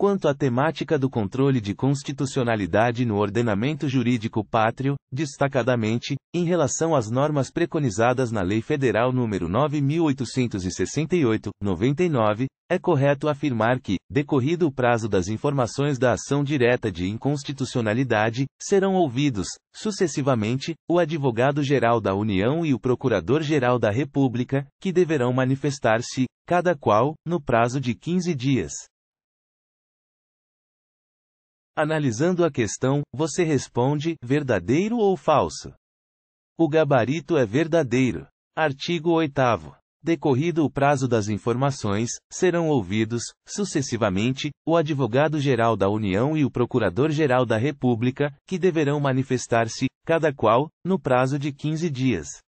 Quanto à temática do controle de constitucionalidade no ordenamento jurídico pátrio, destacadamente, em relação às normas preconizadas na Lei Federal nº 9868, 99, é correto afirmar que, decorrido o prazo das informações da ação direta de inconstitucionalidade, serão ouvidos, sucessivamente, o advogado-geral da União e o procurador-geral da República, que deverão manifestar-se, cada qual, no prazo de 15 dias. Analisando a questão, você responde: verdadeiro ou falso? O gabarito é verdadeiro. Artigo 8. Decorrido o prazo das informações, serão ouvidos, sucessivamente, o Advogado-Geral da União e o Procurador-Geral da República, que deverão manifestar-se, cada qual, no prazo de 15 dias.